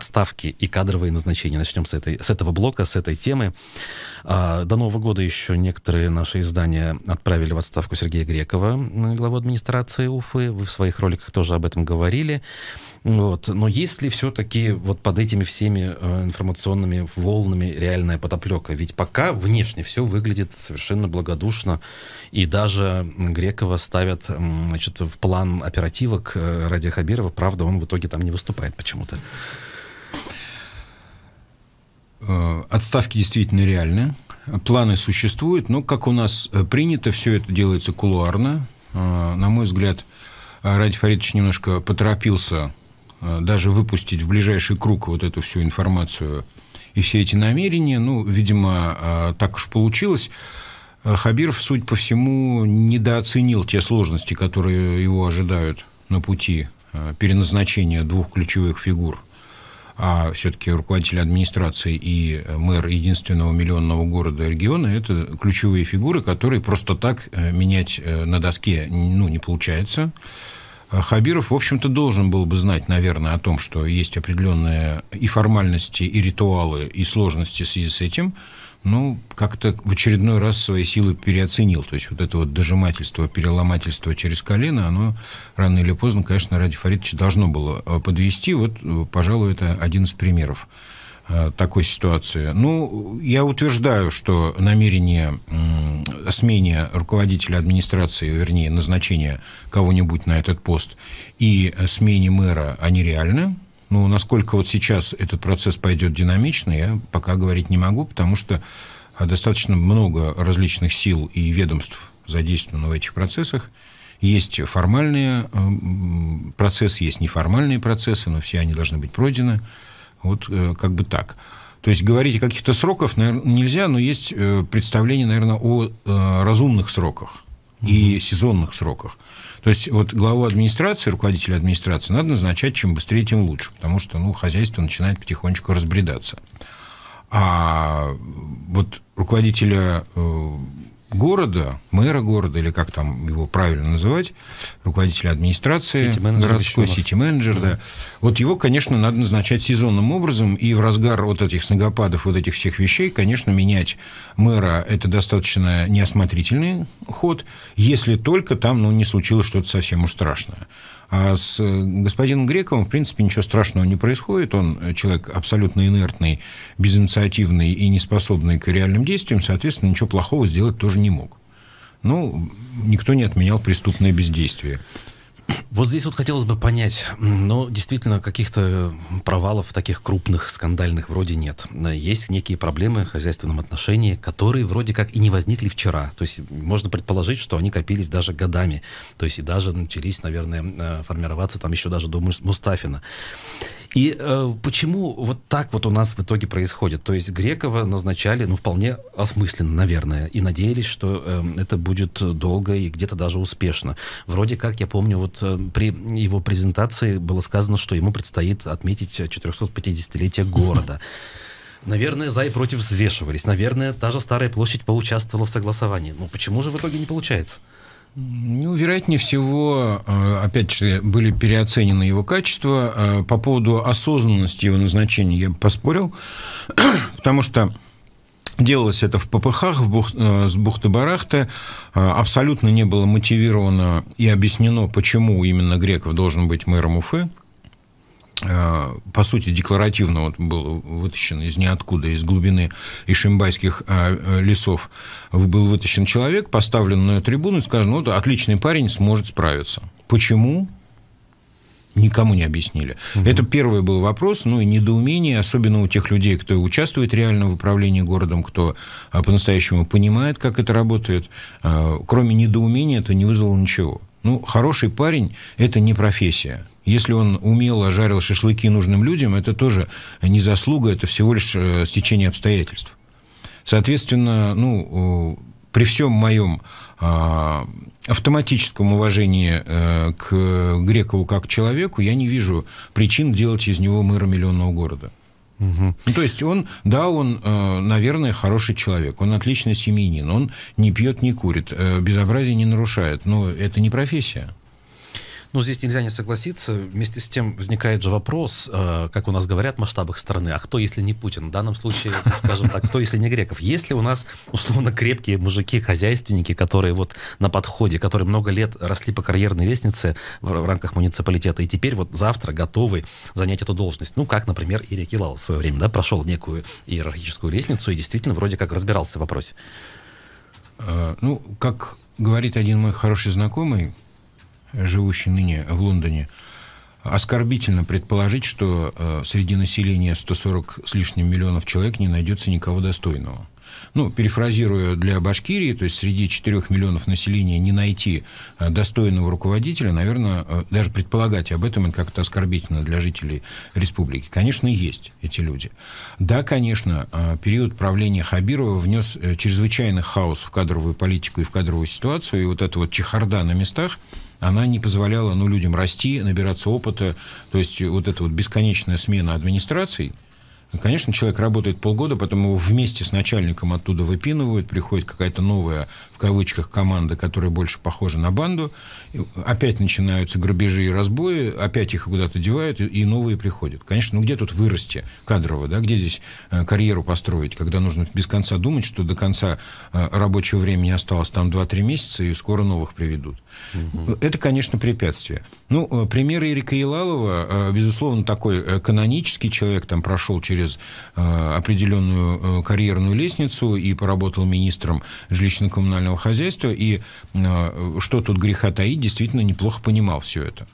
отставки и кадровые назначения. Начнем с, этой, с этого блока, с этой темы. А, до Нового года еще некоторые наши издания отправили в отставку Сергея Грекова, главу администрации Уфы. Вы в своих роликах тоже об этом говорили. Вот. Но есть ли все-таки вот под этими всеми э, информационными волнами реальная потоплека? Ведь пока внешне все выглядит совершенно благодушно, и даже Грекова ставят значит, в план оперативок э, ради Хабирова. Правда, он в итоге там не выступает почему-то. Э, отставки действительно реальны, планы существуют, но, как у нас э, принято, все это делается кулуарно. Э, на мой взгляд, Ради Фаридович немножко поторопился даже выпустить в ближайший круг вот эту всю информацию и все эти намерения. Ну, видимо, так уж получилось. Хабиров, судя по всему, недооценил те сложности, которые его ожидают на пути переназначения двух ключевых фигур – а все-таки руководитель администрации и э, мэр единственного миллионного города региона – это ключевые фигуры, которые просто так э, менять э, на доске ну, не получается. А Хабиров, в общем-то, должен был бы знать, наверное, о том, что есть определенные и формальности, и ритуалы, и сложности в связи с этим – ну, как-то в очередной раз свои силы переоценил. То есть вот это вот дожимательство, переломательство через колено, оно рано или поздно, конечно, Ради Фаридовича должно было э, подвести. Вот, э, пожалуй, это один из примеров э, такой ситуации. Ну, я утверждаю, что намерение о смене руководителя администрации, вернее, назначения кого-нибудь на этот пост и смене мэра, они реальны. Ну, насколько вот сейчас этот процесс пойдет динамично, я пока говорить не могу, потому что а, достаточно много различных сил и ведомств задействовано в этих процессах. Есть формальные процессы, есть неформальные процессы, но все они должны быть пройдены. Вот э, как бы так. То есть говорить о каких-то сроках наверное, нельзя, но есть э, представление, наверное, о э, разумных сроках и сезонных сроках. То есть вот главу администрации, руководителя администрации надо назначать чем быстрее, тем лучше, потому что ну, хозяйство начинает потихонечку разбредаться. А вот руководителя э, города, мэра города, или как там его правильно называть, руководителя администрации, сити городской сити-менеджер, да. да. Вот его, конечно, надо назначать сезонным образом, и в разгар вот этих снегопадов, вот этих всех вещей, конечно, менять мэра – это достаточно неосмотрительный ход, если только там, ну, не случилось что-то совсем уж страшное. А с э, господином Грековым, в принципе, ничего страшного не происходит. Он э, человек абсолютно инертный, безинициативный и неспособный к реальным действиям. Соответственно, ничего плохого сделать тоже не мог. Ну, никто не отменял преступное бездействие. Вот здесь вот хотелось бы понять, но ну, действительно каких-то провалов таких крупных, скандальных вроде нет. Есть некие проблемы в хозяйственном отношении, которые вроде как и не возникли вчера. То есть можно предположить, что они копились даже годами. То есть и даже начались, наверное, э, формироваться там еще даже до Мустафина. И э, почему вот так вот у нас в итоге происходит? То есть Грекова назначали, ну, вполне осмысленно, наверное, и надеялись, что э, это будет долго и где-то даже успешно. Вроде как, я помню, вот э, при его презентации было сказано, что ему предстоит отметить 450-летие города. Наверное, за и против взвешивались. Наверное, та же Старая площадь поучаствовала в согласовании. Но ну, почему же в итоге не получается? Ну, вероятнее всего, э, опять же, были переоценены его качества. Э, по поводу осознанности его назначения я бы поспорил, потому что Делалось это в ППХ, в Бух, э, с Бухты-Барахты. Абсолютно не было мотивировано и объяснено, почему именно Греков должен быть мэром Уфы. Э, по сути, декларативно вот был вытащен из ниоткуда, из глубины ишимбайских э, э, лесов, был вытащен человек, поставлен на трибуну и сказано, вот отличный парень сможет справиться. Почему? никому не объяснили. Угу. Это первый был вопрос, ну и недоумение, особенно у тех людей, кто участвует реально в управлении городом, кто а, по-настоящему понимает, как это работает. А, кроме недоумения это не вызвало ничего. Ну, хороший парень – это не профессия. Если он умело жарил шашлыки нужным людям, это тоже не заслуга, это всего лишь э, стечение обстоятельств. Соответственно, ну, э, при всем моем а, автоматическом уважении э, к Грекову как человеку, я не вижу причин делать из него мэра миллионного города. Угу. то есть он, да, он, э, наверное, хороший человек, он отлично семьянин, он не пьет, не курит, э, безобразие не нарушает, но это не профессия. Ну, здесь нельзя не согласиться. Вместе с тем возникает же вопрос, э, как у нас говорят в масштабах страны, а кто, если не Путин? В данном случае, скажем так, кто, если не Греков? ли у нас, условно, крепкие мужики, хозяйственники, которые вот на подходе, которые много лет росли по карьерной лестнице в, в рамках муниципалитета, и теперь вот завтра готовы занять эту должность. Ну, как, например, Ирия Килал в свое время, да, прошел некую иерархическую лестницу и действительно вроде как разбирался в вопросе. Э, ну, как говорит один мой хороший знакомый, живущий ныне в Лондоне, оскорбительно предположить, что э, среди населения 140 с лишним миллионов человек не найдется никого достойного. Ну, перефразируя для Башкирии, то есть среди 4 миллионов населения не найти э, достойного руководителя, наверное, э, даже предполагать об этом как-то оскорбительно для жителей республики. Конечно, есть эти люди. Да, конечно, э, период правления Хабирова внес чрезвычайный хаос в кадровую политику и в кадровую ситуацию, и вот эта вот чехарда на местах – она не позволяла ну, людям расти, набираться опыта. То есть вот эта вот бесконечная смена администраций, Конечно, человек работает полгода, потом его вместе с начальником оттуда выпинывают, приходит какая-то новая, в кавычках, команда, которая больше похожа на банду. Опять начинаются грабежи и разбои, опять их куда-то девают, и новые приходят. Конечно, ну где тут вырасти кадрово, да? где здесь э, карьеру построить, когда нужно без конца думать, что до конца э, рабочего времени осталось там 2-3 месяца, и скоро новых приведут. Угу. Это, конечно, препятствие. Ну, э, пример Эрика Елалова, э, безусловно, такой э, канонический человек, там прошел через определенную карьерную лестницу и поработал министром жилищно-коммунального хозяйства, и что тут греха таить, действительно неплохо понимал все это.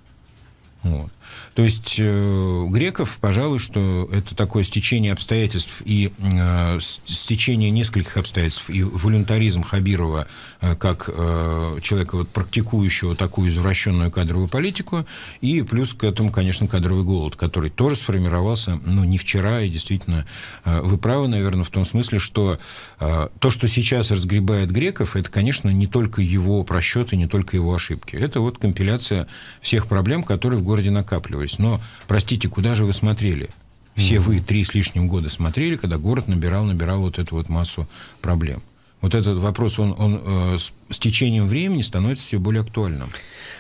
Вот. То есть э, греков, пожалуй, что это такое стечение обстоятельств и э, стечение нескольких обстоятельств, и волюнтаризм Хабирова э, как э, человека, вот, практикующего такую извращенную кадровую политику, и плюс к этому, конечно, кадровый голод, который тоже сформировался, ну, не вчера, и действительно, э, вы правы, наверное, в том смысле, что э, то, что сейчас разгребает греков, это, конечно, не только его просчеты, не только его ошибки. Это вот компиляция всех проблем, которые в городе накапливаются накапливались. Но, простите, куда же вы смотрели? Все mm-hmm. вы три с лишним года смотрели, когда город набирал, набирал вот эту вот массу проблем вот этот вопрос, он, он э, с, течением времени становится все более актуальным.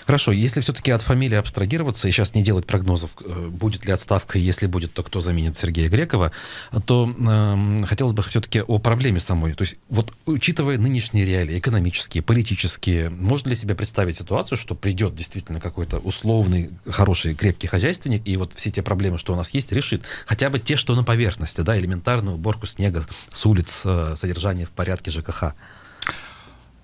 Хорошо, если все-таки от фамилии абстрагироваться и сейчас не делать прогнозов, э, будет ли отставка, если будет, то кто заменит Сергея Грекова, то э, хотелось бы все-таки о проблеме самой. То есть вот учитывая нынешние реалии, экономические, политические, можно ли себе представить ситуацию, что придет действительно какой-то условный, хороший, крепкий хозяйственник, и вот все те проблемы, что у нас есть, решит. Хотя бы те, что на поверхности, да, элементарную уборку снега с улиц, э, содержание в порядке ЖКХ страха?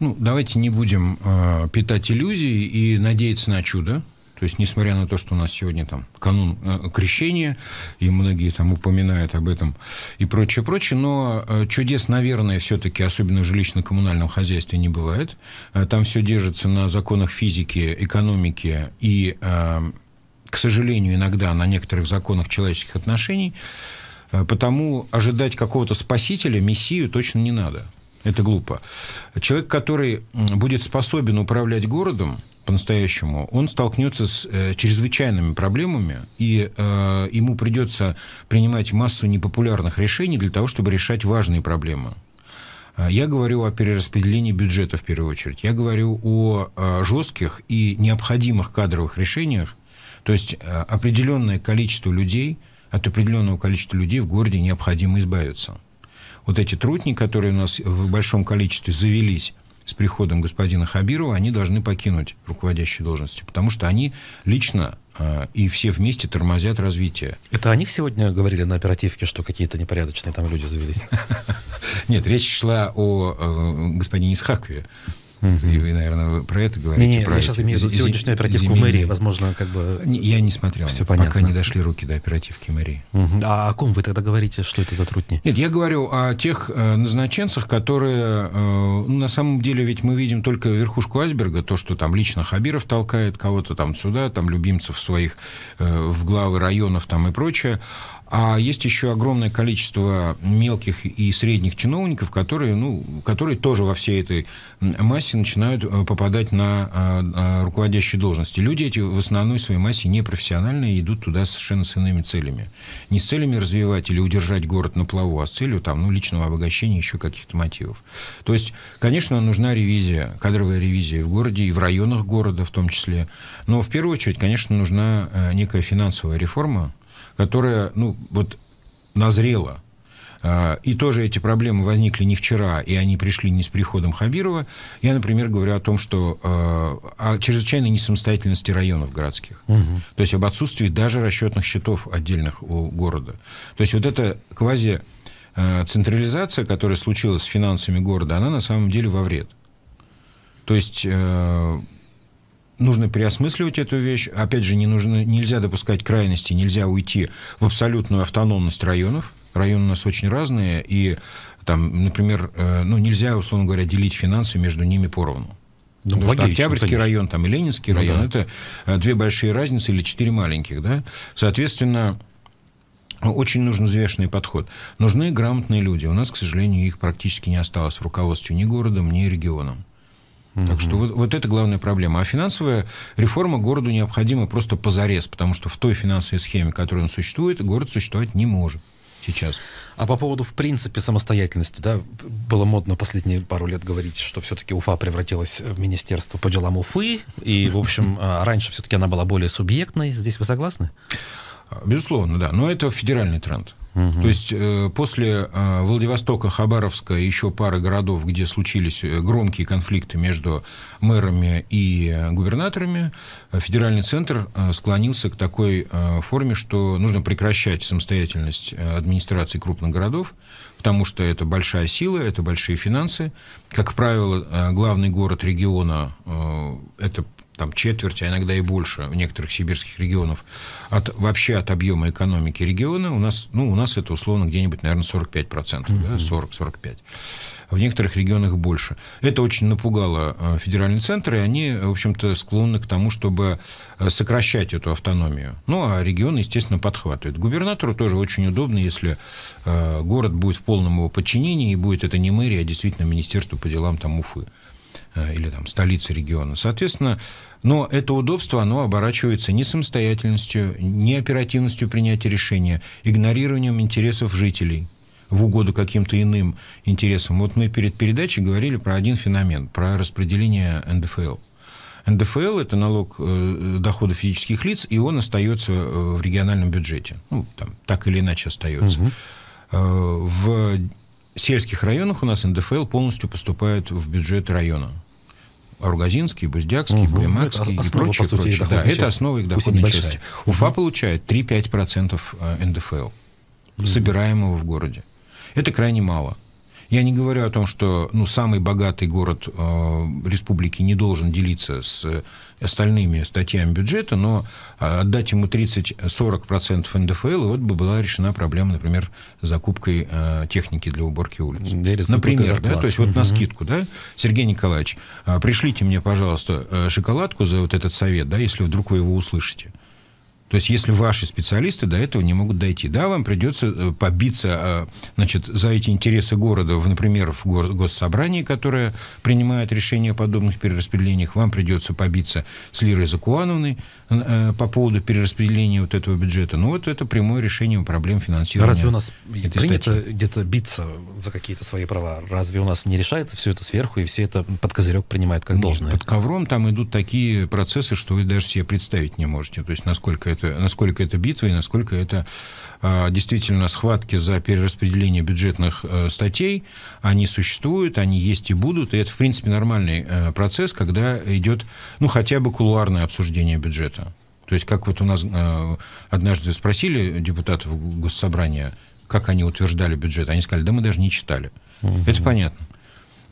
Ну, давайте не будем э, питать иллюзии и надеяться на чудо. То есть, несмотря на то, что у нас сегодня там канун э, крещения, и многие там упоминают об этом и прочее, прочее, но э, чудес, наверное, все-таки, особенно в жилищно-коммунальном хозяйстве, не бывает. Э, там все держится на законах физики, экономики и, э, к сожалению, иногда на некоторых законах человеческих отношений. Э, потому ожидать какого-то спасителя, мессию точно не надо. Это глупо. Человек, который будет способен управлять городом, по-настоящему, он столкнется с э, чрезвычайными проблемами, и э, ему придется принимать массу непопулярных решений для того, чтобы решать важные проблемы. Э, я говорю о перераспределении бюджета в первую очередь. Я говорю о э, жестких и необходимых кадровых решениях. То есть э, определенное количество людей, от определенного количества людей в городе необходимо избавиться вот эти трутни, которые у нас в большом количестве завелись с приходом господина Хабирова, они должны покинуть руководящие должности, потому что они лично э, и все вместе тормозят развитие. Это о них сегодня говорили на оперативке, что какие-то непорядочные там люди завелись? Нет, речь шла о э, господине Исхакове. Угу. И вы, наверное, вы про это говорите. Не, не, про я сейчас имею в виду сегодняшнюю оперативку земель... мэрии, возможно, как бы... А, не, я не смотрел, Все понятно. пока не дошли руки до оперативки мэрии. Угу. А о ком вы тогда говорите, что это за трутни? Нет, я говорю о тех э, назначенцах, которые... Э, ну, на самом деле ведь мы видим только верхушку айсберга, то, что там лично Хабиров толкает кого-то там сюда, там любимцев своих э, в главы районов там и прочее. А есть еще огромное количество мелких и средних чиновников, которые, ну, которые тоже во всей этой массе начинают э, попадать на э, э, руководящие должности. Люди эти в основной своей массе непрофессиональные идут туда совершенно с иными целями. Не с целями развивать или удержать город на плаву, а с целью там, ну, личного обогащения еще каких-то мотивов. То есть, конечно, нужна ревизия, кадровая ревизия в городе и в районах города в том числе. Но в первую очередь, конечно, нужна некая финансовая реформа, которая, ну, вот назрела. А, и тоже эти проблемы возникли не вчера, и они пришли не с приходом Хабирова. Я, например, говорю о том, что а, о чрезвычайной несамостоятельности районов городских. Угу. То есть об отсутствии даже расчетных счетов отдельных у города. То есть вот эта квази а, централизация, которая случилась с финансами города, она на самом деле во вред. То есть нужно переосмысливать эту вещь. Опять же, не нужно, нельзя допускать крайности, нельзя уйти в абсолютную автономность районов. Районы у нас очень разные, и там, например, э, ну, нельзя, условно говоря, делить финансы между ними поровну. Ну, Потому логично, что Октябрьский конечно. район там, и Ленинский ну, район да. это э, две большие разницы или четыре маленьких. Да? Соответственно, очень нужен взвешенный подход. Нужны грамотные люди. У нас, к сожалению, их практически не осталось в руководстве ни городом, ни регионом. Угу. Так что вот, вот это главная проблема. А финансовая реформа городу необходима просто позарез, потому что в той финансовой схеме, которая он существует, город существовать не может сейчас. А по поводу, в принципе, самостоятельности, да, было модно последние пару лет говорить, что все-таки Уфа превратилась в министерство по делам Уфы, и, в общем, а, раньше все-таки она была более субъектной. Здесь вы согласны? Безусловно, да. Но это федеральный тренд. Угу. То есть э, после э, Владивостока, Хабаровска и еще пары городов, где случились э, громкие конфликты между мэрами и губернаторами, федеральный центр склонился к такой форме, что нужно прекращать самостоятельность администрации крупных городов, потому что это большая сила, это большие финансы. Как правило, главный город региона – это там четверть, а иногда и больше в некоторых сибирских регионов от, вообще от объема экономики региона, у нас, ну, у нас это условно где-нибудь, наверное, 45%, угу. да, 40-45% в некоторых регионах больше. Это очень напугало э, федеральный центр, и они, в общем-то, склонны к тому, чтобы э, сокращать эту автономию. Ну, а регионы, естественно, подхватывают. Губернатору тоже очень удобно, если э, город будет в полном его подчинении, и будет это не мэрия, а действительно Министерство по делам там Уфы. Э, или там столицы региона. Соответственно, но это удобство, оно оборачивается не самостоятельностью, не оперативностью принятия решения, игнорированием интересов жителей в угоду каким-то иным интересам. Вот мы перед передачей говорили про один феномен, про распределение НДФЛ. НДФЛ – это налог э, доходов физических лиц, и он остается э, в региональном бюджете. Ну, там, так или иначе остается. Угу. В сельских районах у нас НДФЛ полностью поступает в бюджет района. Аргазинский, Буздякский, угу. Баймакский и основа, прочее. сути, прочее. Да, это основа их доходной части. Уфа угу. получает 3-5% э, НДФЛ, угу. собираемого в городе. Это крайне мало. Я не говорю о том, что ну, самый богатый город э, республики не должен делиться с э, остальными статьями бюджета, но а, отдать ему 30-40% НДФЛ, и вот бы была решена проблема, например, закупкой э, техники для уборки улиц. например, да, то есть вот угу. на скидку, да, Сергей Николаевич, э, пришлите мне, пожалуйста, э, шоколадку за вот этот совет, да, если вдруг вы его услышите. То есть если ваши специалисты до этого не могут дойти, да, вам придется э, побиться э, значит, за эти интересы города, в, например, в госсобрании, которое принимает решение о подобных перераспределениях, вам придется побиться с Лирой Закуановной э, по поводу перераспределения вот этого бюджета. Ну вот это прямое решение проблем финансирования. Разве у нас принято где-то биться за какие-то свои права? Разве у нас не решается все это сверху, и все это под козырек принимают как Нет, должное? Под ковром там идут такие процессы, что вы даже себе представить не можете. То есть насколько это это, насколько это битва и насколько это а, действительно схватки за перераспределение бюджетных э, статей, они существуют, они есть и будут, и это, в принципе, нормальный э, процесс, когда идет, ну, хотя бы кулуарное обсуждение бюджета. То есть, как вот у нас э, однажды спросили депутатов Госсобрания, как они утверждали бюджет, они сказали, да мы даже не читали. Угу. Это понятно.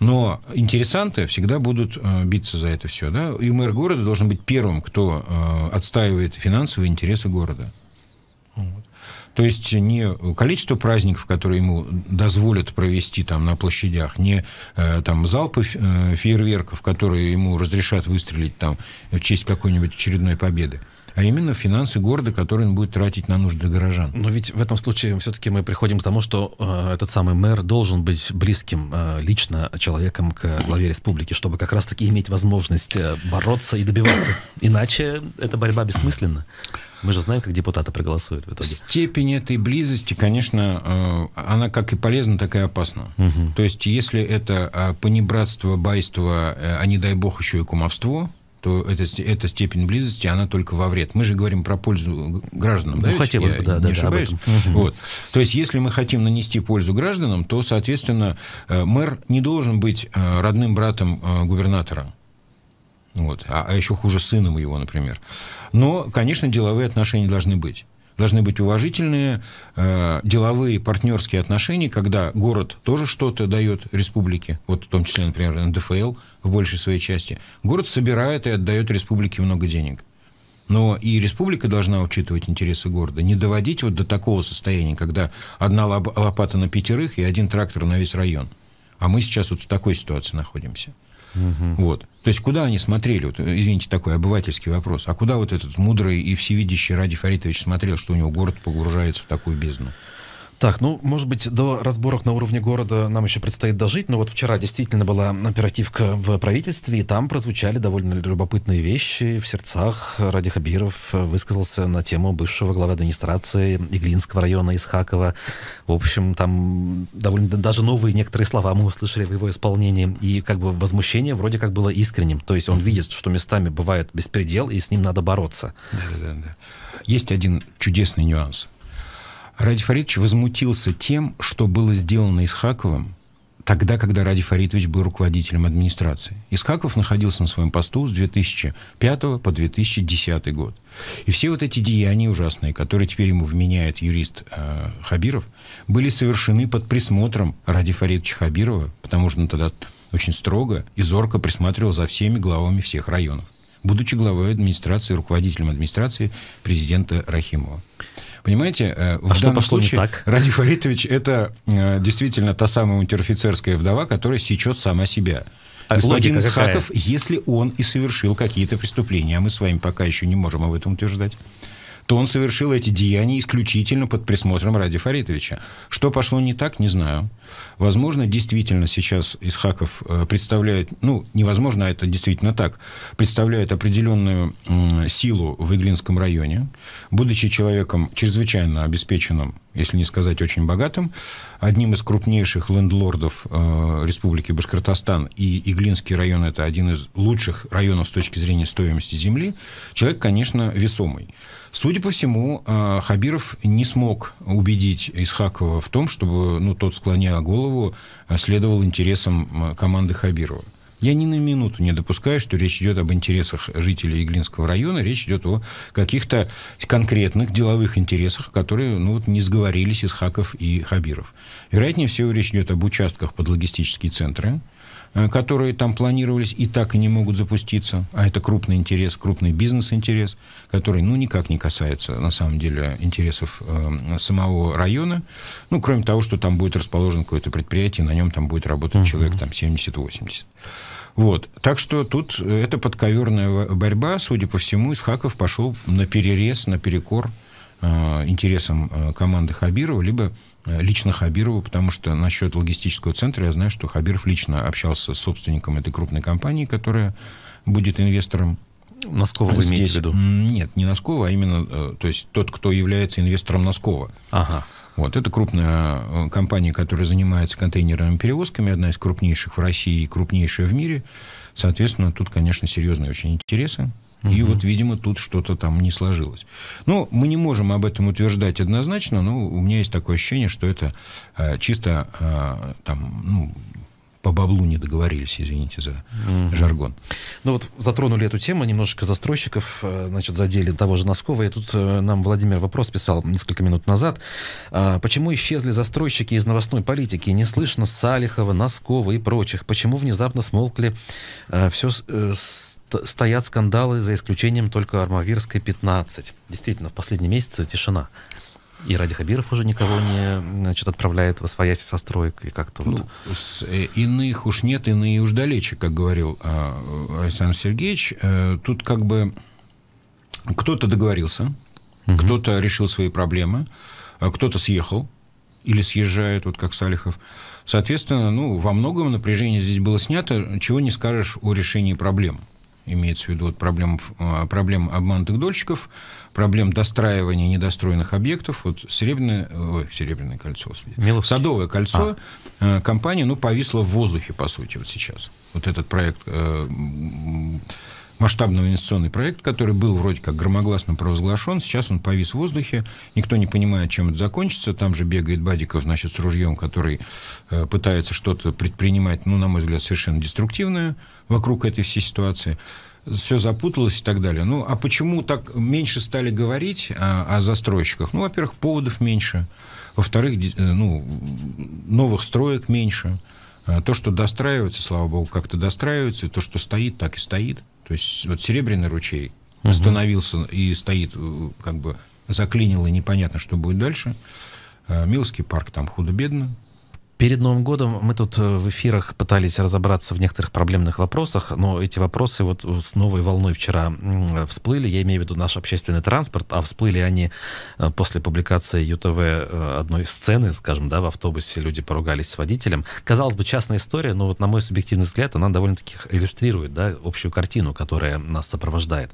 Но интересанты всегда будут э, биться за это все. Да? И мэр города должен быть первым, кто э, отстаивает финансовые интересы города. То есть не количество праздников, которые ему дозволят провести там на площадях, не э, там залпы фейерверков, которые ему разрешат выстрелить там в честь какой-нибудь очередной победы, а именно финансы города, которые он будет тратить на нужды горожан. Но ведь в этом случае все-таки мы приходим к тому, что э, этот самый мэр должен быть близким э, лично человеком к главе республики, чтобы как раз-таки иметь возможность э, бороться и добиваться. Иначе эта борьба бессмысленна. Мы же знаем, как депутаты проголосуют в итоге. Степень этой близости, конечно, э, она как и полезна, так и опасна. Угу. То есть, если это э, понебратство, байство, а не дай бог еще и кумовство, то эта, эта степень близости, она только во вред. Мы же говорим про пользу гражданам. Да, ну, да, хотелось бы, да, не да, ошибаюсь. Да, вот. То есть, если мы хотим нанести пользу гражданам, то, соответственно, э, мэр не должен быть э, родным братом э, губернатора. Вот. А, а еще хуже сыном его, например. Но, конечно, деловые отношения должны быть должны быть уважительные э, деловые партнерские отношения, когда город тоже что-то дает республике, вот в том числе, например, НДФЛ в большей своей части. Город собирает и отдает республике много денег. Но и республика должна учитывать интересы города, не доводить вот до такого состояния, когда одна лопата на пятерых и один трактор на весь район. А мы сейчас вот в такой ситуации находимся. Угу. Вот. То есть куда они смотрели? Вот, э, извините, такой обывательский вопрос. А куда вот этот мудрый и всевидящий Ради Фаритович смотрел, что у него город погружается в такую бездну? Так, ну, может быть, до разборок на уровне города нам еще предстоит дожить, но вот вчера действительно была оперативка в правительстве, и там прозвучали довольно любопытные вещи. В сердцах Ради Хабиров высказался на тему бывшего главы администрации Иглинского района Исхакова. В общем, там довольно даже новые некоторые слова мы услышали в его исполнении, и как бы возмущение вроде как было искренним. То есть он видит, что местами бывает беспредел, и с ним надо бороться. Да-да-да. Есть один чудесный нюанс – Ради Фаридович возмутился тем, что было сделано Исхаковым тогда, когда Ради Фаридович был руководителем администрации. Исхаков находился на своем посту с 2005 по 2010 год. И все вот эти деяния ужасные, которые теперь ему вменяет юрист э, Хабиров, были совершены под присмотром Ради Фаридовича Хабирова, потому что он тогда очень строго и зорко присматривал за всеми главами всех районов, будучи главой администрации, руководителем администрации президента Рахимова. Понимаете, э, а в что случае, не так? Ради Фаритович это э, действительно та самая унтер-офицерская вдова, которая сечет сама себя. А Господин Исхаков, какая? если он и совершил какие-то преступления, а мы с вами пока еще не можем об этом утверждать то он совершил эти деяния исключительно под присмотром Ради Фаритовича. Что пошло не так, не знаю. Возможно, действительно сейчас Исхаков э, представляет, ну, невозможно, а это действительно так, представляет определенную силу в Иглинском районе, будучи человеком чрезвычайно обеспеченным если не сказать очень богатым, одним из крупнейших лендлордов э, Республики Башкортостан, и Иглинский район это один из лучших районов с точки зрения стоимости земли, человек, конечно, весомый. Судя по всему, э, Хабиров не смог убедить Исхакова в том, чтобы ну, тот, склоняя голову, э, следовал интересам э, команды Хабирова. Я ни на минуту не допускаю, что речь идет об интересах жителей Иглинского района, речь идет о каких-то конкретных деловых интересах, которые ну, вот, не сговорились из Хаков и Хабиров. Вероятнее всего, речь идет об участках под логистические центры, э, которые там планировались и так и не могут запуститься, а это крупный интерес, крупный бизнес-интерес, который, ну, никак не касается, на самом деле, интересов э, самого района, ну, кроме того, что там будет расположено какое-то предприятие, на нем там будет работать uh-huh. человек там 70-80. Вот. Так что тут э, эта подковерная борьба, судя по всему, из хаков пошел на перерез, на перекор э, интересам э, команды Хабирова, либо э, лично Хабирова, потому что насчет логистического центра я знаю, что Хабиров лично общался с собственником этой крупной компании, которая будет инвестором Носкова вы имеете в виду? Нет, не Носкова, а именно, то есть тот, кто является инвестором Носкова. Ага. Вот. Это крупная э, компания, которая занимается контейнерными перевозками, одна из крупнейших в России и крупнейшая в мире. Соответственно, тут, конечно, серьезные очень интересы. Угу. И вот, видимо, тут что-то там не сложилось. Но ну, мы не можем об этом утверждать однозначно, но у меня есть такое ощущение, что это э, чисто э, там, ну, по баблу не договорились, извините за mm жаргон. Ну вот затронули эту тему, немножечко застройщиков, э, значит, задели того же Носкова, и тут э, нам Владимир вопрос писал несколько минут назад. А, почему исчезли застройщики из новостной политики? Не слышно Салихова, Носкова и прочих. Почему внезапно смолкли э, все стоят скандалы, за исключением только Армавирской 15? Действительно, в последние месяцы тишина. И Ради Хабиров уже никого не значит, отправляет в освоясь со стройкой И как-то ну, вот... с, э, иных уж нет, иные уж далече, как говорил э, Александр Сергеевич. Э, тут как бы кто-то договорился, угу. кто-то решил свои проблемы, а кто-то съехал или съезжает, вот как Салихов. Соответственно, ну, во многом напряжение здесь было снято, чего не скажешь о решении проблем имеется в виду вот проблем, э, проблем обманутых дольщиков, проблем достраивания недостроенных объектов. Вот Серебряное, э, ой, Серебряное кольцо, Миловский. Садовое кольцо а. Э, компания ну, повисла в воздухе, по сути, вот сейчас. Вот этот проект масштабный инвестиционный проект, который был вроде как громогласно провозглашен, сейчас он повис в воздухе, никто не понимает, чем это закончится, там же бегает Бадиков, значит, с ружьем, который э, пытается что-то предпринимать, ну, на мой взгляд, совершенно деструктивное вокруг этой всей ситуации все запуталось и так далее. Ну, а почему так меньше стали говорить о, о застройщиках? Ну, во-первых, поводов меньше, во-вторых, э, ну, новых строек меньше. Э, то, что достраивается, слава богу, как-то достраивается, и то, что стоит, так и стоит. То есть вот Серебряный ручей угу. остановился и стоит, э, как бы заклинило, непонятно, что будет дальше. Э, Милский парк там худо-бедно, Перед Новым годом мы тут э, в эфирах пытались разобраться в некоторых проблемных вопросах, но эти вопросы вот э, с новой волной вчера э, всплыли. Я имею в виду наш общественный транспорт, а всплыли они после публикации ЮТВ одной сцены, скажем, да, в автобусе люди поругались с водителем. Казалось бы, частная история, но вот на мой субъективный взгляд она довольно-таки иллюстрирует, да, общую картину, которая нас сопровождает.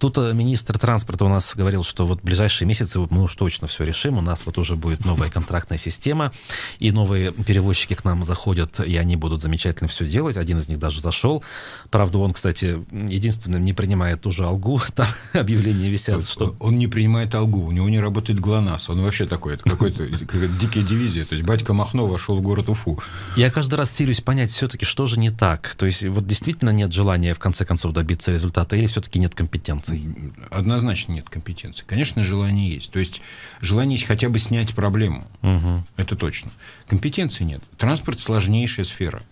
Тут министр транспорта у нас говорил, что вот в ближайшие месяцы мы уж точно все решим, у нас вот уже будет новая контрактная система и новые перевозчики к нам заходят, и они будут замечательно все делать. Один из них даже зашел. Правда, он, кстати, единственным не принимает уже алгу. Там объявления висят, он, что... Он не принимает алгу, у него не работает ГЛОНАСС. Он вообще такой, это какой-то дикая дивизия. То есть батька Махно вошел в город Уфу. Я каждый раз силюсь понять все-таки, что же не так. То есть вот действительно нет желания, в конце концов, добиться результата, или все-таки нет компетенции? Однозначно нет компетенции. Конечно, желание есть. То есть желание есть хотя бы снять проблему. Угу. Это точно. Компетенция конкуренции нет. Транспорт сложнейшая сфера.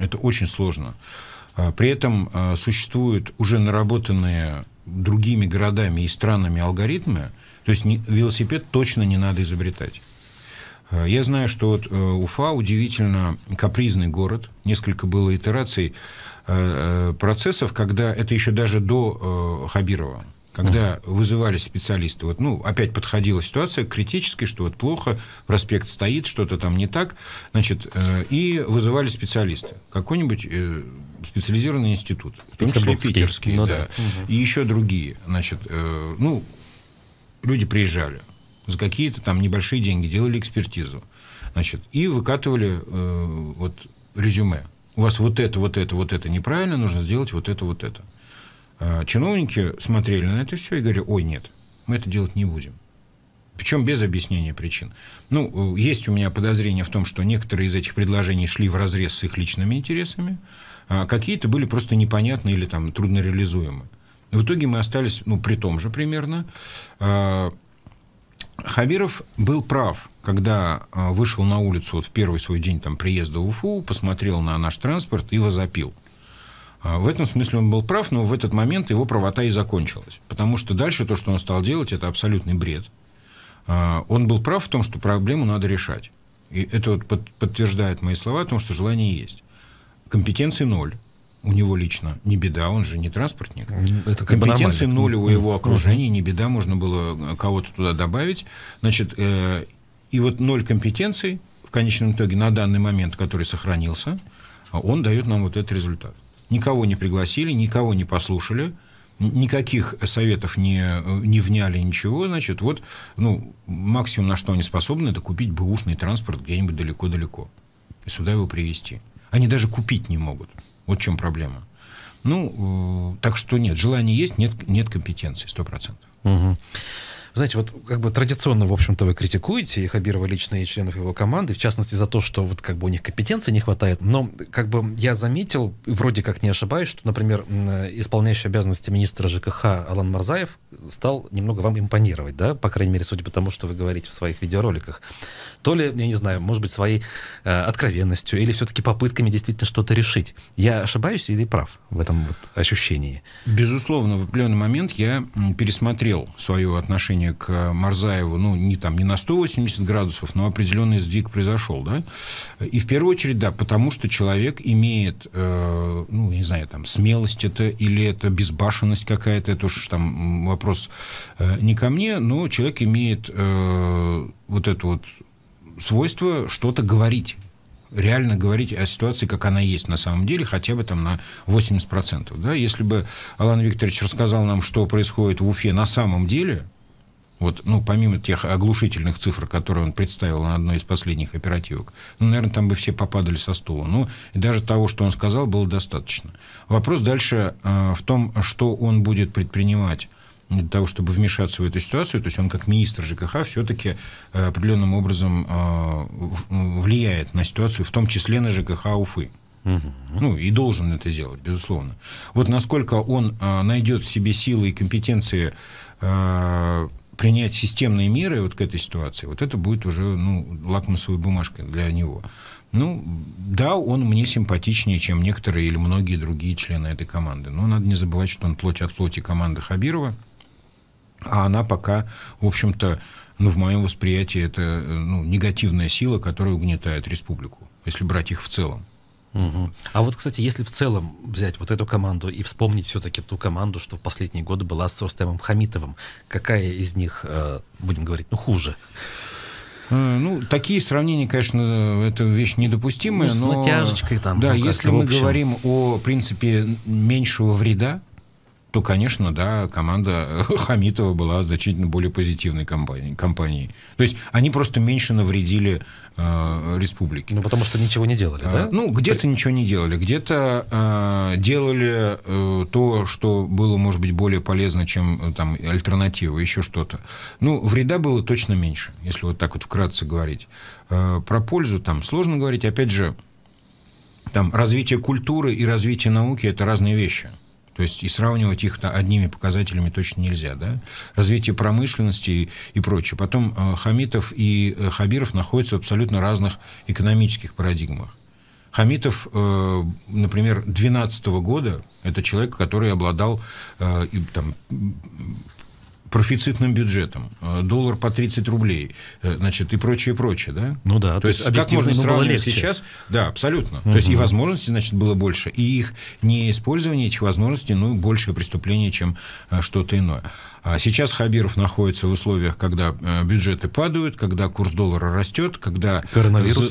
Это очень сложно. А, при этом а, существуют уже наработанные другими городами и странами алгоритмы. То есть велосипед точно не надо изобретать. А, я знаю, что вот э, Уфа удивительно капризный город. Несколько было итераций э, процессов, когда это еще даже до э, Хабирова когда uh-huh. вызывались специалисты, вот, ну, опять подходила ситуация критически, что вот плохо, проспект стоит, что-то там не так, значит, э, и вызывали специалисты, какой-нибудь э, специализированный институт, в том числе питерский, ну, да, да. Угу. и еще другие, значит, э, ну, люди приезжали за какие-то там небольшие деньги, делали экспертизу, значит, и выкатывали э, вот резюме. У вас вот это, вот это, вот это неправильно, нужно сделать вот это, вот это. Э, чиновники смотрели на это все и говорили, ой, нет, мы это делать не будем. Причем без объяснения причин. Ну, э, есть у меня подозрение в том, что некоторые из этих предложений шли в разрез с их личными интересами, а какие-то были просто непонятны или там труднореализуемы. В итоге мы остались, ну, при том же примерно. А, Хабиров был прав, когда а, вышел на улицу вот в первый свой день там, приезда в Уфу, посмотрел на наш транспорт и возопил – а, в этом смысле он был прав, но в этот момент его правота и закончилась. Потому что дальше то, что он стал делать, это абсолютный бред. А, он был прав в том, что проблему надо решать. И это вот подтверждает мои слова о том, что желание есть. Компетенции ноль. У него лично не беда, он же не транспортник. Это Компетенции ноль у его окружения, не беда, можно было э, кого-то туда добавить. Значит, э, и вот ноль компетенций в конечном итоге на данный момент, который сохранился, он дает нам вот этот результат. Никого не пригласили, никого не послушали, никаких советов не, не вняли, ничего. Значит, вот ну, максимум, на что они способны, это купить бэушный транспорт где-нибудь далеко-далеко и сюда его привезти. Они даже купить не могут. Вот в чем проблема. Ну, э, так что нет, желание есть, нет, нет компетенции, 100%. Угу знаете, вот как бы традиционно, в общем-то, вы критикуете и Хабирова лично, и членов его команды, в частности, за то, что вот как бы у них компетенции не хватает. Но как бы я заметил, вроде как не ошибаюсь, что, например, исполняющий обязанности министра ЖКХ Алан Марзаев стал немного вам импонировать, да, по крайней мере, судя по тому, что вы говорите в своих видеороликах. То ли, я не знаю, может быть, своей э, откровенностью или все-таки попытками действительно что-то решить. Я ошибаюсь или прав в этом вот ощущении? Безусловно, в определенный момент я пересмотрел свое отношение отношение к Марзаеву, ну, не там, не на 180 градусов, но определенный сдвиг произошел, да? И в первую очередь, да, потому что человек имеет, э, ну, не знаю, там, смелость это или это безбашенность какая-то, это уж там вопрос э, не ко мне, но человек имеет э, вот это вот свойство что-то говорить реально говорить о ситуации, как она есть на самом деле, хотя бы там на 80%. Да? Если бы Алан Викторович рассказал нам, что происходит в Уфе на самом деле, вот, ну, помимо тех оглушительных цифр, которые он представил на одной из последних оперативок, ну, наверное, там бы все попадали со стула. Ну, и даже того, что он сказал, было достаточно. Вопрос дальше э, в том, что он будет предпринимать для того, чтобы вмешаться в эту ситуацию. То есть он как министр ЖКХ все-таки э, определенным образом э, влияет на ситуацию, в том числе на ЖКХ Уфы. Ну, и должен это делать, безусловно. Вот насколько он э, найдет в себе силы и компетенции принять системные меры вот к этой ситуации, вот это будет уже ну, лакмусовой бумажкой для него. Ну, да, он мне симпатичнее, чем некоторые или многие другие члены этой команды. Но надо не забывать, что он плоть от плоти команды Хабирова, а она пока, в общем-то, ну, в моем восприятии это ну, негативная сила, которая угнетает республику, если брать их в целом. Угу. А вот, кстати, если в целом взять вот эту команду и вспомнить все-таки ту команду, что в последние годы была с Рустемом Хамитовым, какая из них, э, будем говорить, ну, хуже? Э, ну, такие сравнения, конечно, это вещь недопустимая. Ну, с но, натяжечкой там. Да, ну, если мы общем. говорим о принципе меньшего вреда, то, конечно, да, команда Хамитова была значительно более позитивной компанией. компанией. То есть они просто меньше навредили э, республике. Ну, потому что ничего не делали, а, да? Ну, где-то При... ничего не делали, где-то э, делали э, то, что было, может быть, более полезно, чем э, там альтернатива, еще что-то. Ну, вреда было точно меньше, если вот так вот вкратце говорить. Э, про пользу там сложно говорить. Опять же, там развитие культуры и развитие науки – это разные вещи. То есть и сравнивать их одними показателями точно нельзя. Да? Развитие промышленности и, и прочее. Потом э, Хамитов и э, Хабиров находятся в абсолютно разных экономических парадигмах. Хамитов, э, например, 2012 года, это человек, который обладал э, и, там, профицитным бюджетом, э, доллар по 30 рублей, э, значит, и прочее, прочее, да? Ну да. То, то есть, как можно ну, сравнивать сейчас? Да, абсолютно. Угу. То есть, и возможностей, значит, было больше, и их неиспользование этих возможностей, ну, большее преступление, чем э, что-то иное. А сейчас Хабиров находится в условиях, когда бюджеты падают, когда курс доллара растет, когда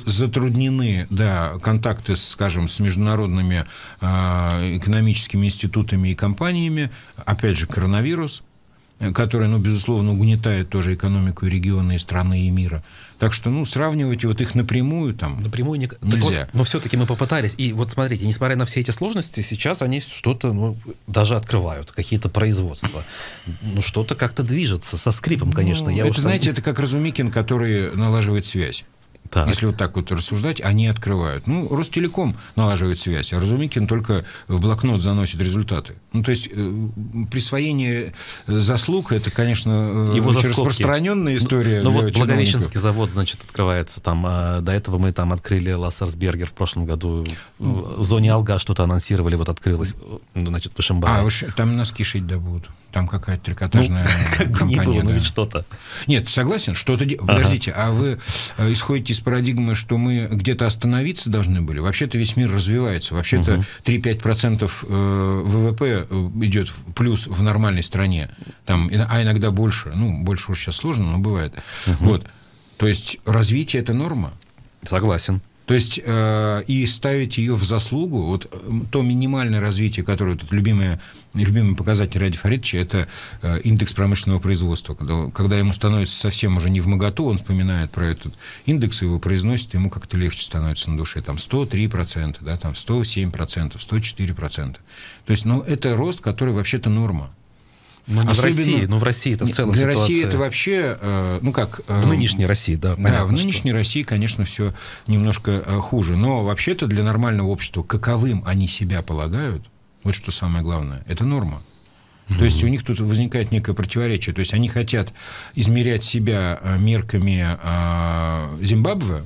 затруднены да, контакты, скажем, с международными экономическими институтами и компаниями. Опять же, коронавирус – Э, которая, ну, безусловно, угнетает тоже экономику и региона, и страны, и мира. Так что, ну, сравнивать вот их напрямую там напрямую не... нельзя. вот, но все-таки мы попытались. И вот смотрите, несмотря на все эти сложности, сейчас они что-то, ну, даже открывают, какие-то производства. Ну, что-то как-то движется, со скрипом, конечно. Ну, Я это, знаете, это как Разумикин, который налаживает связь. Так. Если вот так вот рассуждать, они открывают. Ну, Ростелеком налаживает связь, а Разумикин только в блокнот заносит результаты. Ну, то есть э, присвоение э, заслуг это, конечно, э, Его очень распространенная ну, история. Ну, вот Благовещенский завод, значит, открывается там. Э, до этого мы там открыли Лассарсбергер в прошлом году. Ну, в зоне Алга что-то анонсировали, вот открылось, э, ну, значит, в Ишимбае. А, там носки шить да будут там какая-то трикотажная ну, как бы не было, но ну ведь что-то. Нет, согласен, что-то... Ага. Подождите, а вы э, исходите из парадигмы, что мы где-то остановиться должны были? Вообще-то весь мир развивается. Вообще-то угу. 3-5% э, ВВП э, идет плюс в нормальной стране. Там, а иногда больше. Ну, больше уж сейчас сложно, но бывает. Угу. Вот. То есть развитие – это норма? Согласен. То есть э, и ставить ее в заслугу, вот то минимальное развитие, которое тут любимое, любимый показатель Ради Фаридовича, это э, индекс промышленного производства. Когда, когда ему становится совсем уже не в моготу, он вспоминает про этот индекс, его произносит, ему как-то легче становится на душе. Там 103%, да, там 107%, 104%. То есть, ну, это рост, который вообще-то норма. Но не Особенно... в России, но в России это в целом Для ситуация... России это вообще, э, ну как... Э, в нынешней России, да, понятно, Да, в нынешней что... России, конечно, все немножко э, хуже. Но вообще-то для нормального общества, каковым они себя полагают, вот что самое главное, это норма. Mm-hmm. То есть у них тут возникает некое противоречие. То есть они хотят измерять себя мерками э, Зимбабве,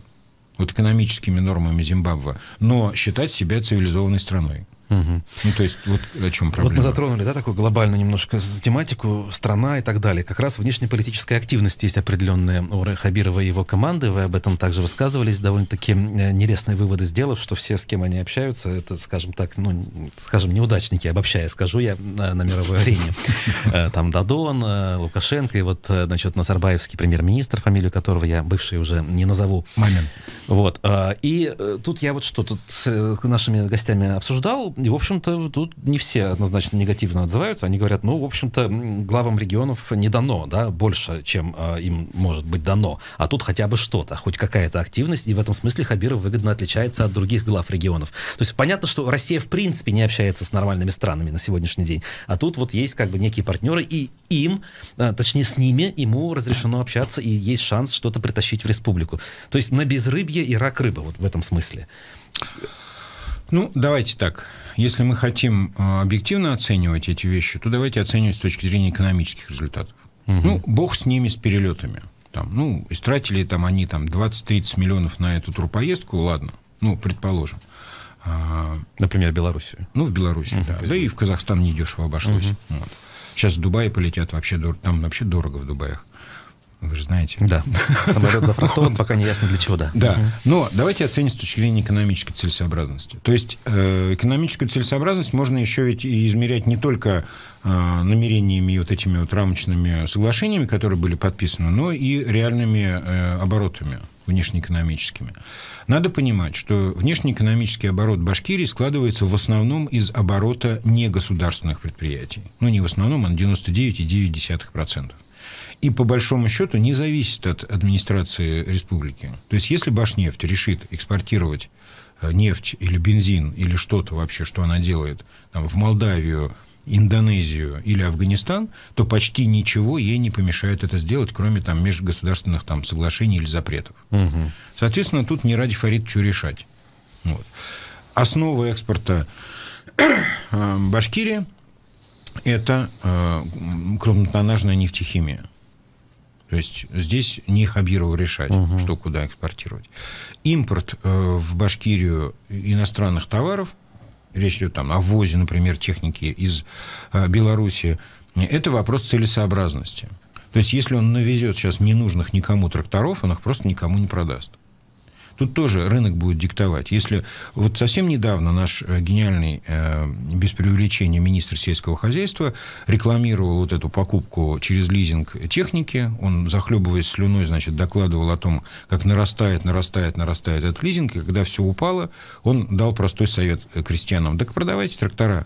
вот экономическими нормами Зимбабве, но считать себя цивилизованной страной. Угу. Ну, то есть, вот о чем проблема. Вот мы затронули, да, такую глобальную немножко тематику, страна и так далее. Как раз внешнеполитическая активность есть определенная у Хабирова и его команды. Вы об этом также высказывались, довольно-таки э, нелестные выводы сделав, что все, с кем они общаются, это, скажем так, ну, скажем, неудачники, обобщая, скажу я, на, на мировой арене. Э, там Дадон, э, Лукашенко и вот, значит, Назарбаевский премьер-министр, фамилию которого я бывший уже не назову. Мамин. Вот. И тут я вот что тут с нашими гостями обсуждал, и, в общем-то, тут не все однозначно негативно отзываются. Они говорят, ну, в общем-то, главам регионов не дано, да, больше, чем э, им может быть дано. А тут хотя бы что-то, хоть какая-то активность. И в этом смысле Хабиров выгодно отличается от других глав регионов. То есть понятно, что Россия в принципе не общается с нормальными странами на сегодняшний день. А тут вот есть как бы некие партнеры, и им, э, точнее с ними, ему разрешено общаться, и есть шанс что-то притащить в республику. То есть на безрыбье и рак рыбы вот в этом смысле. Ну, давайте так. Если мы хотим э, объективно оценивать эти вещи, то давайте оценивать с точки зрения экономических результатов. Угу. Ну, бог с ними, с перелетами. Там, ну, истратили там они там 20-30 миллионов на эту турпоездку, ладно, ну, предположим. А, Например, Белоруссию. Ну, в Белоруссию, угу, да. Да и в Казахстан недешево обошлось. Угу. Вот. Сейчас в Дубае полетят вообще, там вообще дорого в Дубаях. Вы же знаете. Да. Самолет зафрахтован, пока не ясно для чего, да. Да. Но давайте оценим с точки зрения экономической целесообразности. То есть э, экономическую целесообразность можно еще ведь и измерять не только э, намерениями и вот этими вот рамочными соглашениями, которые были подписаны, но и реальными э, оборотами внешнеэкономическими. Надо понимать, что внешнеэкономический оборот Башкирии складывается в основном из оборота негосударственных предприятий. Ну, не в основном, а на 99,9% и по большому счету не зависит от администрации республики. То есть если Башнефть решит экспортировать э, нефть или бензин или что-то вообще, что она делает там, в Молдавию, Индонезию или Афганистан, то почти ничего ей не помешает это сделать, кроме там межгосударственных там соглашений или запретов. Угу. Соответственно, тут не ради Фарид что решать. Вот. Основа экспорта э, Башкирии это э, крупнотоннажная нефтехимия. То есть здесь не Хабирову решать, угу. что куда экспортировать. Импорт э, в Башкирию иностранных товаров, речь идет там о ввозе, например, техники из э, Белоруссии, это вопрос целесообразности. То есть если он навезет сейчас ненужных никому тракторов, он их просто никому не продаст. Тут тоже рынок будет диктовать. Если вот совсем недавно наш э, гениальный, э, без преувеличения, министр сельского хозяйства рекламировал вот эту покупку через лизинг техники, он, захлебываясь слюной, значит, докладывал о том, как нарастает, нарастает, нарастает этот лизинг, и когда все упало, он дал простой совет крестьянам, так продавайте трактора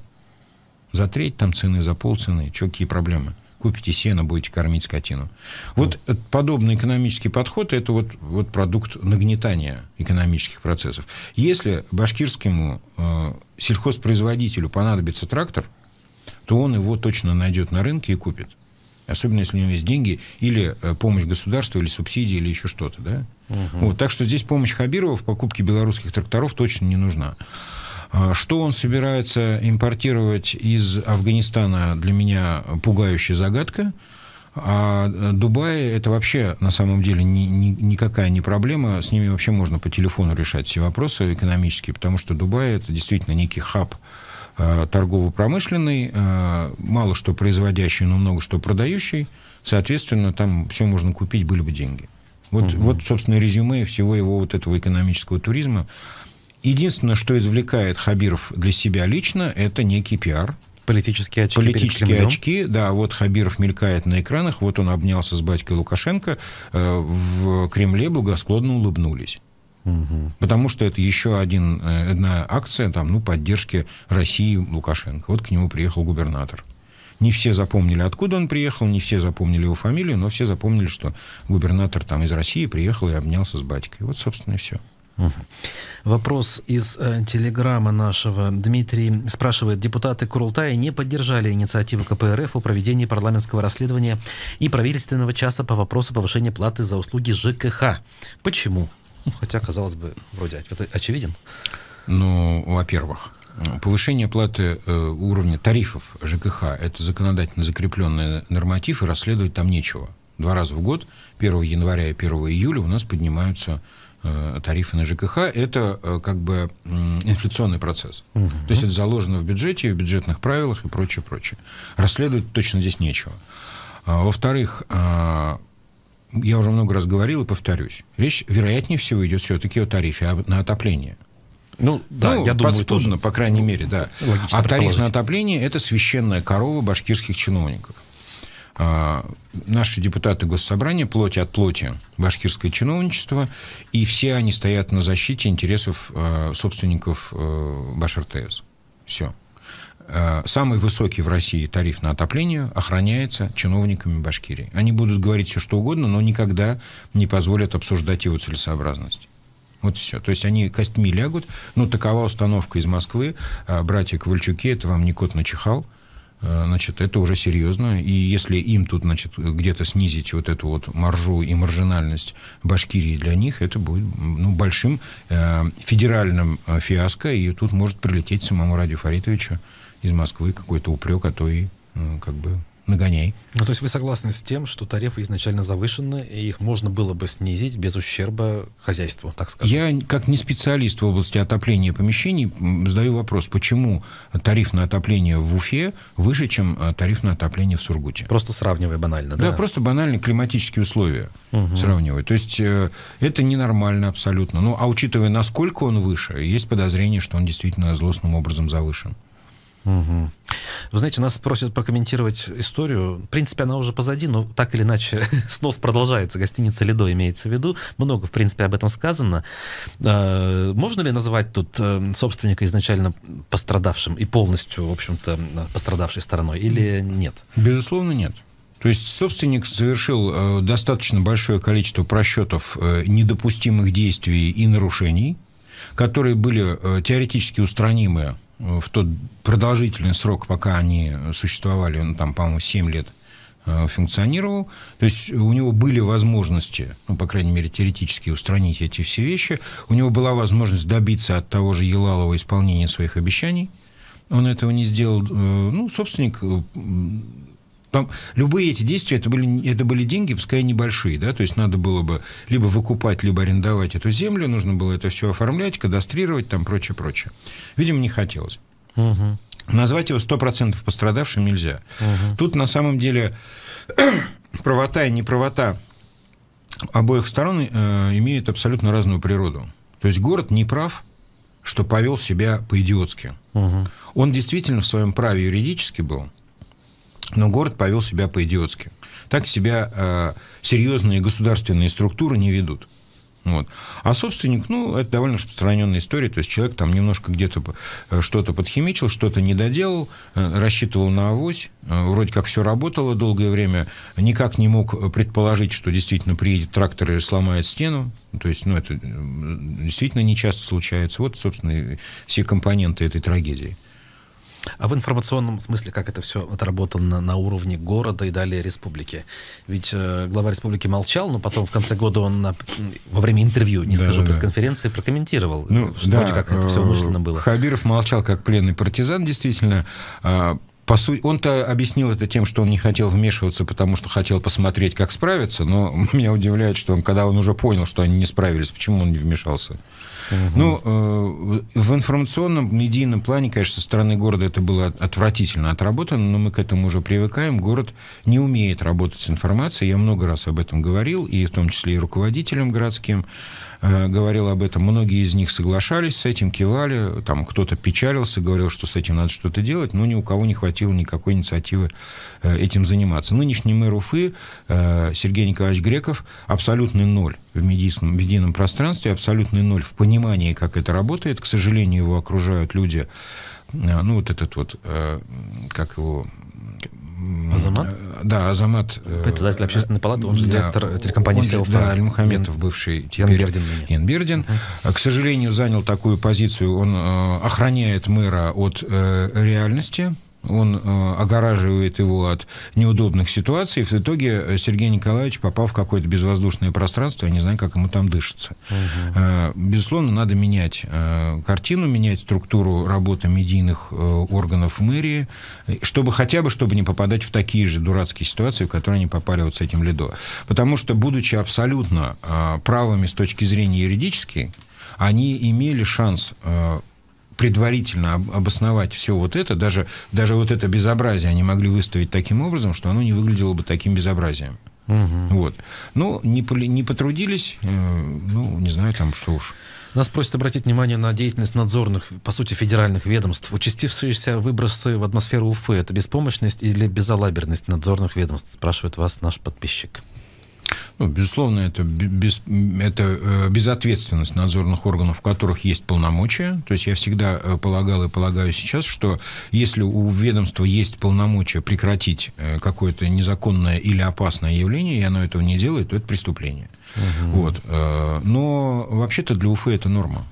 за треть там цены, за полцены, что какие проблемы – купите сено, будете кормить скотину. Вот mm. подобный экономический подход – это вот, вот продукт нагнетания экономических процессов. Если башкирскому э, сельхозпроизводителю понадобится трактор, то он его точно найдет на рынке и купит. Особенно если у него есть деньги или э, помощь государства, или субсидии, или еще что-то. Да? Угу. Вот, так что здесь помощь Хабирова в покупке белорусских тракторов точно не нужна. А что он собирается импортировать из Афганистана, для меня пугающая загадка. А Дубай это вообще на самом деле ни, ни, никакая не проблема. С ними вообще можно по телефону решать все вопросы экономические, потому что Дубай это действительно некий хаб э, торгово-промышленный, э, мало что производящий, но много что продающий. Соответственно, там все можно купить, были бы деньги. Вот, угу. вот собственно, резюме всего его вот этого экономического туризма. Единственное, что извлекает Хабиров для себя лично, это некий пиар. Политические очки. Политические очки, да. Вот Хабиров мелькает на экранах, вот он обнялся с батькой Лукашенко, э, в Кремле благосклонно улыбнулись. Угу. Потому что это еще один, э, одна акция там, ну, поддержки России Лукашенко. Вот к нему приехал губернатор. Не все запомнили, откуда он приехал, не все запомнили его фамилию, но все запомнили, что губернатор там из России приехал и обнялся с батькой. Вот, собственно, и все. Вопрос из э, телеграмма нашего. Дмитрий спрашивает. Депутаты Курултая не поддержали инициативу КПРФ о проведении парламентского расследования и правительственного часа по вопросу повышения платы за услуги ЖКХ. Почему? Хотя, казалось бы, вроде это очевиден. Ну, во-первых, Повышение платы э, уровня тарифов ЖКХ – это законодательно закрепленный норматив, и расследовать там нечего. Два раза в год, 1 января и 1 июля, у нас поднимаются Э, тарифы на ЖКХ, это э, как бы инфляционный процесс. Угу. То есть это заложено в бюджете, в бюджетных правилах и прочее, прочее. Расследовать точно здесь нечего. А, во-вторых, а, я уже много раз говорил и повторюсь, речь, вероятнее всего, идет все-таки о тарифе а на отопление. Ну, да, ну, я подспудно, думаю, тоже... по крайней мере, да. а тариф на отопление – это священная корова башкирских чиновников. А, наши депутаты Госсобрания плоти от плоти башкирское чиновничество, и все они стоят на защите интересов а, собственников а, Башар-ТС. Все. Самый высокий в России тариф на отопление охраняется чиновниками Башкирии. Они будут говорить все, что угодно, но никогда не позволят обсуждать его целесообразность. Вот все. То есть они костьми лягут. Ну, такова установка из Москвы. Братья Ковальчуки, это вам не кот начихал. Э, значит, это уже серьезно. И если им тут, значит, где-то снизить вот эту вот маржу и маржинальность Башкирии для них, это будет, ну, большим э, федеральным э, фиаско, и тут может прилететь самому Радию Фаритовичу из Москвы какой-то упрек, а то и, э, как бы, нагоняй. Ну, то есть вы согласны с тем, что тарифы изначально завышены, и их можно было бы снизить без ущерба хозяйству, так сказать? Я, как не специалист в области отопления помещений, задаю вопрос, почему тариф на отопление в Уфе выше, чем э, тариф на отопление в Сургуте? Просто сравнивая банально, да? Да, просто банально климатические условия угу. сравнивая. То есть э, это ненормально абсолютно. Ну, а учитывая, насколько он выше, есть подозрение, что он действительно злостным образом завышен. Угу. Вы знаете, нас просят прокомментировать историю. В принципе, она уже позади, но так или иначе снос продолжается. Гостиница «Ледо» имеется в виду. Много, в принципе, об этом сказано. А, можно ли называть тут э, собственника изначально пострадавшим и полностью, в общем-то, пострадавшей стороной или нет? Безусловно, нет. То есть собственник совершил э, достаточно большое количество просчетов э, недопустимых действий и нарушений, которые были теоретически устранимы в тот продолжительный срок, пока они существовали, он там, по-моему, 7 лет э, функционировал. То есть у него были возможности, ну, по крайней мере, теоретически устранить эти все вещи. У него была возможность добиться от того же Елалова исполнения своих обещаний. Он этого не сделал. Э, ну, собственник э, там любые эти действия, это были, это были деньги, пускай небольшие, да, то есть надо было бы либо выкупать, либо арендовать эту землю, нужно было это все оформлять, кадастрировать, там прочее, прочее. Видимо, не хотелось. Угу. Назвать его сто процентов пострадавшим нельзя. Угу. Тут на самом деле правота и неправота обоих сторон э, имеют абсолютно разную природу. То есть город не прав, что повел себя по-идиотски. Угу. Он действительно в своем праве юридически был – но город повел себя по-идиотски. Так себя э, серьезные государственные структуры не ведут. Вот. А собственник, ну, это довольно распространенная история, то есть человек там немножко где-то э, что-то подхимичил, что-то не доделал, э, рассчитывал на авось, э, вроде как все работало долгое время, никак не мог предположить, что действительно приедет трактор и сломает стену, то есть, ну, это действительно не часто случается. Вот, собственно, все компоненты этой трагедии. А в информационном смысле, как это все отработано на уровне города и далее республики? Ведь э, глава республики молчал, но потом в конце года он на, во время интервью, не скажу, пресс-конференции, прокомментировал. Ну, что да, как это все умышленно э, было. Хабиров молчал как пленный партизан, действительно. А, по сути, он-то объяснил это тем, что он не хотел вмешиваться, потому что хотел посмотреть, как справиться, но меня удивляет, что он, когда он уже понял, что они не справились, почему он не вмешался? Ну, э, в информационном, медийном плане, конечно, со стороны города это было отвратительно отработано, но мы к этому уже привыкаем. Город не умеет работать с информацией. Я много раз об этом говорил, и в том числе и руководителям городским. Э, говорил об этом. Многие из них соглашались с этим, кивали. Там кто-то печалился, говорил, что с этим надо что-то делать, но ни у кого не хватило никакой инициативы э, этим заниматься. Нынешний мэр Уфы э, Сергей Николаевич Греков абсолютный ноль в медийном, медийном пространстве, абсолютный ноль в понимании, как это работает. К сожалению, его окружают люди, ну, вот этот вот, как его, Азамат? Э, да, Азамат. Э, Председатель общественной палаты, он же да, директор телекомпании он, СЛФ. Да, Альмухаметов, Ян, бывший теперь Янбердин. Янбердин. Э, к сожалению, занял такую позицию. Он охраняет мэра от реальности он э, огораживает его от неудобных ситуаций. В итоге э, Сергей Николаевич, попал в какое-то безвоздушное пространство, я не знаю, как ему там дышится. Угу. безусловно, надо менять картину, менять структуру работы медийных органов мэрии, чтобы хотя бы, чтобы не попадать в такие же дурацкие ситуации, в которые они попали вот с этим ледо, Потому что, будучи абсолютно правыми с точки зрения юридической, они имели шанс предварительно обосновать все вот это, даже, даже вот это безобразие они могли выставить таким образом, что оно не выглядело бы таким безобразием. Угу. Вот. Ну, не, поли, не потрудились, э, ну, не знаю там, что уж. Нас просят обратить внимание на деятельность надзорных, по сути, федеральных ведомств. Участившиеся выбросы в атмосферу Уфы – это беспомощность или безалаберность надзорных ведомств, спрашивает вас наш подписчик. Ну, безусловно, это, без, это э, безответственность надзорных органов, в которых есть полномочия. То есть я всегда э, полагал и полагаю сейчас, что если у ведомства есть полномочия прекратить э, какое-то незаконное или опасное явление, и оно этого не делает, то это преступление. Угу. Вот. Но вообще-то для Уфы это норма.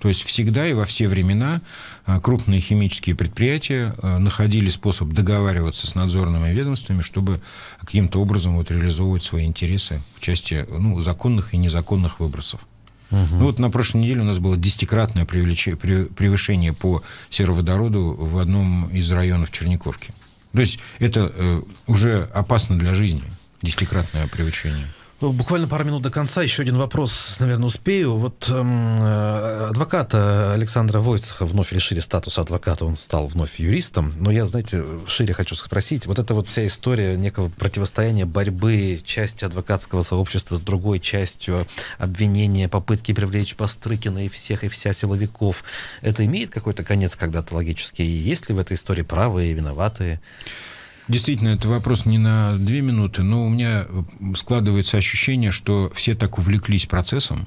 То есть всегда и во все времена а, крупные химические предприятия а, находили способ договариваться с надзорными ведомствами, чтобы каким-то образом вот реализовывать свои интересы в части ну, законных и незаконных выбросов. Угу. Ну, вот на прошлой неделе у нас было десятикратное превышение по сероводороду в одном из районов Черниковки. То есть это э, уже опасно для жизни, десятикратное превышение. Ну, буквально пару минут до конца. Еще один вопрос, наверное, успею. Вот эм, э, адвоката э, Александра Войцеха вновь лишили статуса адвоката. Он стал вновь юристом. Но я, знаете, шире хочу спросить. Вот эта вот вся история некого противостояния борьбы части адвокатского сообщества с другой частью, обвинения, попытки привлечь Пострыкина и всех, и вся силовиков. Это имеет какой-то конец когда-то логический? И есть ли в этой истории правые и виноватые? Действительно, это вопрос не на две минуты, но у меня складывается ощущение, что все так увлеклись процессом,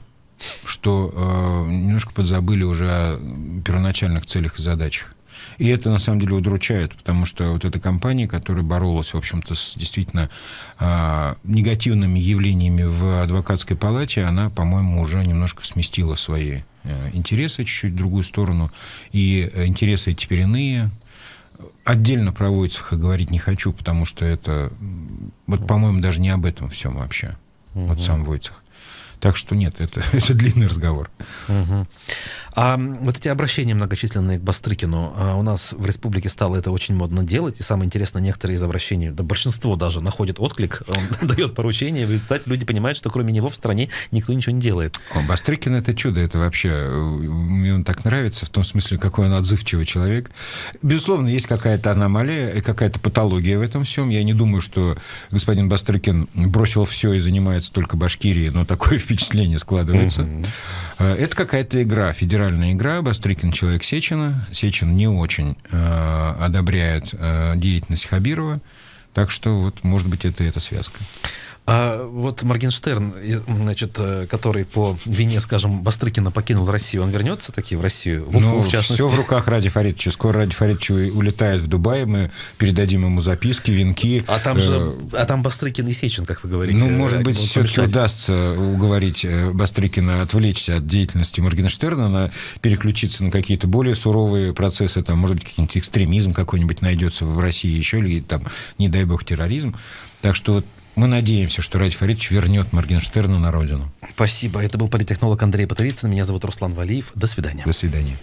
что э, немножко подзабыли уже о первоначальных целях и задачах. И это, на самом деле, удручает, потому что вот эта компания, которая боролась, в общем-то, с действительно э, негативными явлениями в адвокатской палате, она, по-моему, уже немножко сместила свои э, интересы чуть-чуть в другую сторону. И интересы теперь иные, Отдельно про Войцеха говорить не хочу, потому что это, вот, по-моему, даже не об этом всем вообще. Угу. Вот сам Войцех. Так что нет, это, это длинный разговор. Угу. А вот эти обращения многочисленные к Бастрыкину, а у нас в республике стало это очень модно делать, и самое интересное, некоторые из обращений, да большинство даже, находят отклик, он дает поручение, и в результате люди понимают, что кроме него в стране никто ничего не делает. Бастрыкин это чудо, это вообще, э, мне он так нравится, в том смысле, какой он отзывчивый человек. Безусловно, есть какая-то аномалия, и какая-то патология в этом всем. Я не думаю, что господин Бастрыкин бросил все и занимается только Башкирией, но такое впечатление складывается. Э, это какая-то игра, федеральная федеральная игра, Бастрыкин человек Сечина. Сечин не очень э, одобряет э, деятельность Хабирова. Так что, вот, может быть, это эта связка. А вот Моргенштерн, значит, э, который по вине, скажем, Бастрыкина покинул Россию, он вернется таки в Россию? В, ну, в все в руках Ради Фаридовича. Скоро Ради Фаридович улетает в Дубай, мы передадим ему записки, венки. А там же, э, а там Бастрыкин и Сечин, как вы говорите. Ну, может э, быть, все-таки удастся уговорить Бастрыкина отвлечься от деятельности Моргенштерна, на, переключиться на какие-то более суровые процессы, там, может быть, какой-нибудь экстремизм какой-нибудь найдется в России еще, или там, не дай бог, терроризм. Так что мы надеемся, что Ради Фаридович вернет Моргенштерна на родину. Спасибо. Это был политтехнолог Андрей Батарицын. Меня зовут Руслан Валиев. До свидания. До свидания.